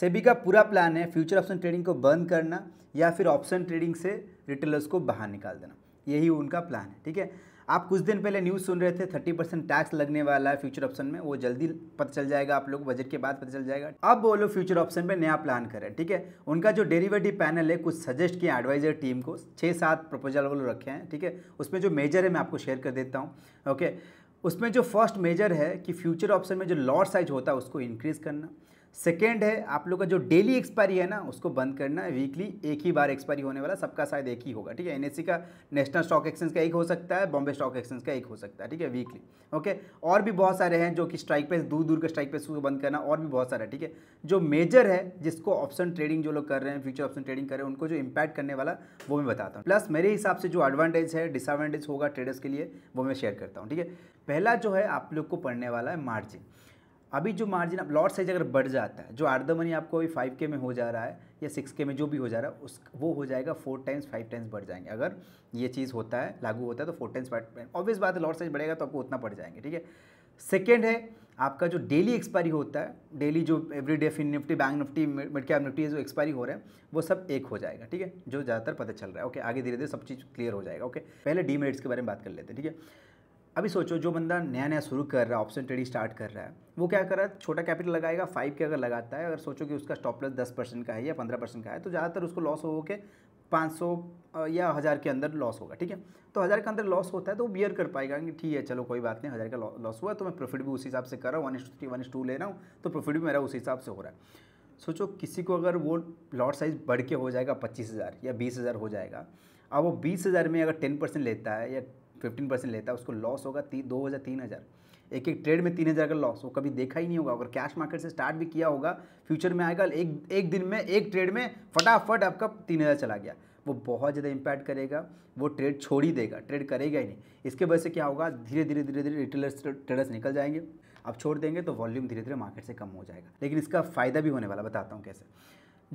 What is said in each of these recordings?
सेबी का पूरा प्लान है फ्यूचर ऑप्शन ट्रेडिंग को बंद करना या फिर ऑप्शन ट्रेडिंग से रिटेलर्स को बाहर निकाल देना यही उनका प्लान है ठीक है आप कुछ दिन पहले न्यूज़ सुन रहे थे थर्टी परसेंट टैक्स लगने वाला है फ्यूचर ऑप्शन में वो जल्दी पता चल जाएगा आप लोग बजट के बाद पता चल जाएगा अब वो लोग फ्यूचर ऑप्शन पे नया प्लान करें ठीक है उनका जो डेरिवेटिव पैनल है कुछ सजेस्ट किया एडवाइजर टीम को छः सात प्रपोजल वो लोग रखे हैं ठीक है उसमें जो मेजर है मैं आपको शेयर कर देता हूँ ओके उसमें जो फर्स्ट मेजर है कि फ्यूचर ऑप्शन में जो लॉट साइज होता है उसको इंक्रीज़ करना सेकेंड है आप लोग का जो डेली एक्सपायरी है ना उसको बंद करना है वीकली एक ही बार एक्सपायरी होने वाला सबका शायद एक ही होगा ठीक है एनएससी का नेशनल स्टॉक एक्सचेंज का एक हो सकता है बॉम्बे स्टॉक एक्सचेंज का एक हो सकता है ठीक है वीकली ओके और भी बहुत सारे हैं जो कि स्ट्राइक पे दूर दूर का स्ट्राइक पे उसको बंद करना और भी बहुत सारा ठीक है जो मेजर है जिसको ऑप्शन ट्रेडिंग जो लोग कर रहे हैं फ्यूचर ऑप्शन ट्रेडिंग कर रहे हैं उनको जो इम्पैक्ट करने वाला वो मैं बताता हूँ प्लस मेरे हिसाब से जो एडवांटेज है डिसएडवांटेज होगा ट्रेडर्स के लिए वो मैं शेयर करता हूँ ठीक है पहला जो है आप लोग को पढ़ने वाला है मार्जिन अभी जो मार्जिन आप लॉट साइज अगर बढ़ जाता है जो आर द मनी आपको अभी फाइव के में हो जा रहा है या सिक्स के में जो भी हो जा रहा है उस वो हो जाएगा फोर टाइम्स फाइव टाइम्स बढ़ जाएंगे अगर ये चीज़ होता है लागू होता है तो four times five time obvious बात है लॉट साइज बढ़ेगा तो आपको उतना बढ़ जाएंगे ठीक है सेकेंड है आपका जो डेली एक्सपायरी होता है डेली जो every day FinNifty Bank Nifty mid cap Nifty जो एक्सपायरी हो रहे हैं वो सब एक हो जाएगा ठीक है जो ज़्यादातर पता चल रहा है ओके आगे धीरे धीरे सब चीज़ क्लियर हो जाएगा ओके पहले डी के बारे में बात कर लेते हैं ठीक है अभी सोचो जो बंदा नया नया शुरू कर रहा है ऑप्शन ट्रेडिंग स्टार्ट कर रहा है वो क्या कर रहा है छोटा कैपिटल लगाएगा फाइव के अगर लगाता है अगर सोचो कि उसका स्टॉप लॉस दस परसेंट का है या पंद्रह परसेंट का है तो ज़्यादातर उसको लॉस हो के पाँच सौ या हज़ार के अंदर लॉस होगा ठीक है तो हज़ार के अंदर लॉस होता है तो वो बियर कर पाएगा कि ठीक है चलो कोई बात नहीं हज़ार का लॉस हुआ तो मैं प्रॉफिट भी उसी हिसाब से कर रहा हूँ वन इंस थ्री वन इंस टू ले रहा हूँ तो प्रॉफिट भी मेरा उसी हिसाब से हो रहा है सोचो किसी को अगर वो लॉट साइज़ बढ़ के हो जाएगा पच्चीस हज़ार या बीस हज़ार हो जाएगा अब वो बीस हज़ार में अगर टेन परसेंट लेता है या फिफ्टीन परसेंट लेता है उसको लॉस होगा ती, दो हज़ार तीन हज़ार एक एक ट्रेड में तीन हज़ार का लॉस वो कभी देखा ही नहीं होगा अगर कैश मार्केट से स्टार्ट भी किया होगा फ्यूचर में आएगा एक एक दिन में एक ट्रेड में फटाफट आपका तीन हज़ार चला गया वो बहुत ज़्यादा इम्पैक्ट करेगा वो ट्रेड छोड़ ही देगा ट्रेड करेगा ही नहीं इसके वजह से क्या होगा धीरे धीरे धीरे धीरे रिटेलर्स ट्रेडर्स निकल जाएंगे अब छोड़ देंगे तो वॉल्यूम धीरे धीरे मार्केट से कम हो जाएगा लेकिन इसका फ़ायदा भी होने वाला बताता हूँ कैसे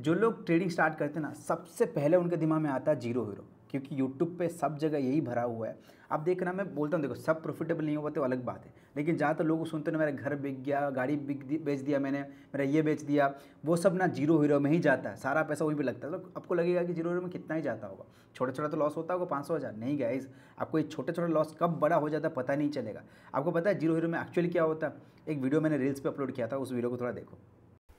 जो लोग ट्रेडिंग स्टार्ट करते हैं ना सबसे पहले उनके दिमाग में आता है जीरो हीरो क्योंकि यूट्यूब पे सब जगह यही भरा हुआ है अब देखना मैं बोलता हूँ देखो सब प्रॉफिटेबल नहीं हुआ तो अलग बात है लेकिन ज़्यादातर लोग सुनते ना मेरा घर बिक गया गाड़ी बिक बेच दिया मैंने मेरा ये बेच दिया वो सब ना जीरो हीरो में ही जाता है सारा पैसा वहीं पर लगता है तो आपको लगेगा कि जीरो हीरो में कितना ही जाता होगा छोटा छोटा तो लॉस होता होगा पाँच सौ हज़ार नहीं इस आपको ये छोटा छोटा लॉस कब बड़ा हो जाता है पता नहीं चलेगा आपको पता है जीरो हीरो में एक्चुअली क्या होता है एक वीडियो मैंने रील्स पर अपलोड किया था उस वीडियो को थोड़ा देखो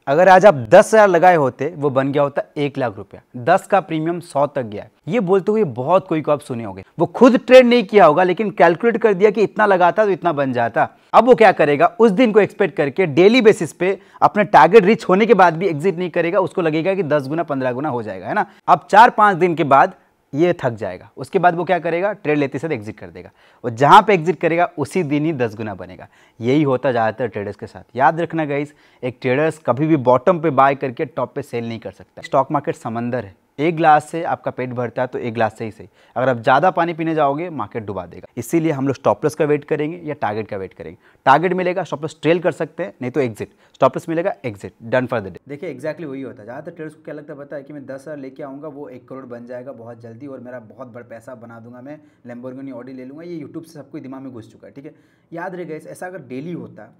अगर आज आप दस हज़ार लगाए होते वो बन गया होता एक लाख रुपया दस का प्रीमियम सौ तक गया है ये बोलते हुए बहुत कोई को आप सुने होंगे वो खुद ट्रेड नहीं किया होगा लेकिन कैलकुलेट कर दिया कि इतना लगाता तो इतना बन जाता अब वो क्या करेगा उस दिन को एक्सपेक्ट करके डेली बेसिस पे अपने टारगेट रीच होने के बाद भी एग्जिट नहीं करेगा उसको लगेगा कि दस गुना पंद्रह गुना हो जाएगा है ना अब चार पांच दिन के बाद ये थक जाएगा उसके बाद वो क्या करेगा ट्रेड लेते से एग्जिट कर देगा और जहाँ पे एग्जिट करेगा उसी दिन ही दस गुना बनेगा यही होता ज़्यादातर ट्रेडर्स के साथ याद रखना गाइस एक ट्रेडर्स कभी भी बॉटम पे बाय करके टॉप पे सेल नहीं कर सकता स्टॉक मार्केट समंदर है एक ग्लास से आपका पेट भरता है तो एक ग्लास से ही सही अगर आप ज़्यादा पानी पीने जाओगे मार्केट डुबा देगा इसीलिए हम लोग स्टॉपलस का वेट करेंगे या टारगेट का वेट करेंगे टारगेट मिलेगा स्टॉपलस ट्रेल कर सकते हैं नहीं तो एग्जिट स्टॉपलेस मिलेगा exit done for the day देखिए एक्जैक्टली वही होता है ज़्यादातर ट्रेडर्स को क्या लगता है पता है कि मैं दस हज़ार लेके आऊँगा वो एक करोड़ बन जाएगा बहुत जल्दी और मेरा बहुत बड़ा पैसा बना दूंगा मैं लेम्बोर्गिनी ऑडी ले लूँगा ये यूट्यूब से सबको दिमाग में घुस चुका है ठीक है याद रहेगा ऐसा अगर डेली होता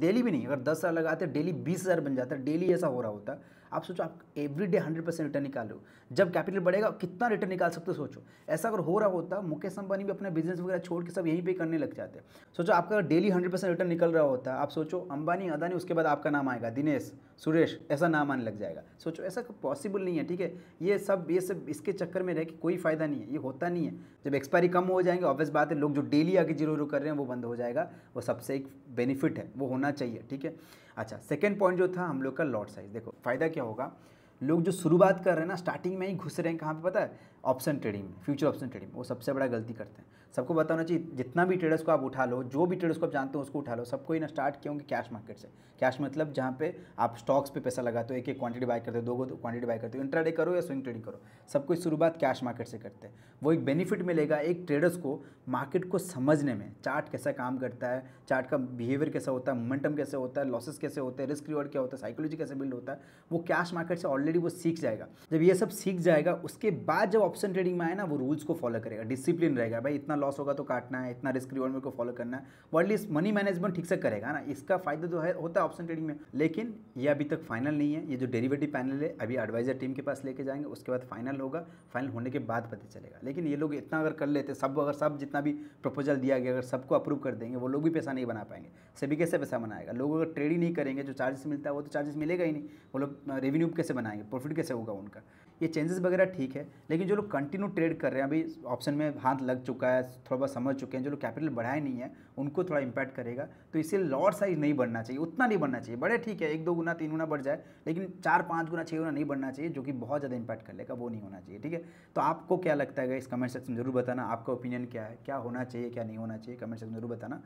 डेली भी नहीं अगर दस हज़ार लगाते डेली बीस हज़ार बन जाता डेली ऐसा हो रहा होता आप सोचो आप every day hundred percent return निकालो जब कैपिटल बढ़ेगा कितना रिटर्न निकाल सकते हो सोचो ऐसा अगर हो रहा होता मुकेश अंबानी भी अपना बिजनेस वगैरह छोड़ के सब यहीं पे करने लग जाते सोचो आपका अगर डेली हंड्रेड परसेंट रिटर्न निकल रहा होता आप सोचो अंबानी अदानी उसके बाद आपका नाम आएगा दिनेश सुरेश ऐसा नाम आने लग जाएगा सोचो ऐसा पॉसिबल नहीं है ठीक है ये सब ये सब इसके चक्कर में रह के कोई फ़ायदा नहीं है ये होता नहीं है जब एक्सपायरी कम हो जाएंगे ऑब्वियस बात है लोग जो डेली आगे जीरो कर रहे हैं वो बंद हो जाएगा वो सबसे एक बेनिफिट है वो होना चाहिए ठीक है अच्छा सेकेंड पॉइंट जो था हम लोग का लॉट साइज देखो फ़ायदा क्या होगा लोग जो शुरुआत कर रहे हैं ना स्टार्टिंग में ही घुस रहे हैं कहाँ पे पता है ऑप्शन ट्रेडिंग में फ्यूचर ऑप्शन ट्रेडिंग में वो सबसे बड़ा गलती करते हैं सबको बताना चाहिए जितना भी ट्रेडर्स को आप उठा लो जो भी ट्रेडर्स को आप जानते हो उसको उठा लो सबको ही ना स्टार्ट किया होंगे कैश मार्केट से कैश मतलब जहाँ पे आप स्टॉक्स पे पैसा लगाते हो एक एक क्वांटिटी बाय करते हो दो दो क्वांटिटी बाय करते हो इंट्राडे करो या स्विंग ट्रेडिंग करो सबको शुरुआत कैश मार्केट से करते हैं वो एक बेनिफिट मिलेगा एक ट्रेडर्स को मार्केट को समझने में चार्ट कैसा काम करता है चार्ट का बिहेवियर कैसा होता है मोमेंटम कैसे होता है लॉसेस कैसे होते हैं रिस्क रिवॉर्ड क्या होता है साइकोलॉजी कैसे बिल्ड होता है वो कैश मार्केट से ऑलरेडी ऑलरेडी वो सीख जाएगा जब ये सब सीख जाएगा उसके बाद जब ऑप्शन ट्रेडिंग में आए ना वो रूल्स को फॉलो करेगा डिसिप्लिन रहेगा भाई इतना लॉस होगा तो काटना है इतना रिस्क रिवॉर्ड को फॉलो करना है वर्ल्ड इस मनी मैनेजमेंट ठीक से करेगा ना इसका फायदा तो है होता है ऑप्शन ट्रेडिंग में लेकिन ये अभी तक फाइनल नहीं है ये जो डेरीवेटिव पैनल है अभी एडवाइजर टीम के पास लेके जाएंगे उसके बाद फाइनल होगा फाइनल होने के बाद पता चलेगा लेकिन ये लोग इतना अगर कर लेते सब अगर सब जितना भी प्रपोजल दिया गया अगर सबको अप्रूव कर देंगे वो लोग भी पैसा नहीं बना पाएंगे सभी कैसे पैसा बनाएगा लोग अगर ट्रेड ही नहीं करेंगे जो चार्जेस मिलता है वो तो चार्जेस मिलेगा ही नहीं वो लोग रेवेन्यू कैसे बनाएंगे आएंगे प्रॉफिट कैसे होगा उनका ये चेंजेस वगैरह ठीक है लेकिन जो लोग कंटिन्यू ट्रेड कर रहे हैं अभी ऑप्शन में हाथ लग चुका है थोड़ा बहुत समझ चुके हैं जो लोग कैपिटल बढ़ाए नहीं है उनको थोड़ा इंपैक्ट करेगा तो इसे लॉर्ड साइज नहीं बढ़ना चाहिए उतना नहीं बढ़ना चाहिए बड़े ठीक है एक दो गुना तीन गुना बढ़ जाए लेकिन चार पाँच गुना छः गुना नहीं बढ़ना चाहिए जो कि बहुत ज़्यादा इंपैक्ट कर लेगा वो नहीं होना चाहिए ठीक है तो आपको क्या लगता है इस कमेंट सेक्शन में जरूर बताना आपका ओपिनियन क्या है क्या होना चाहिए क्या नहीं होना चाहिए कमेंट सेक्शन में जरूर बताना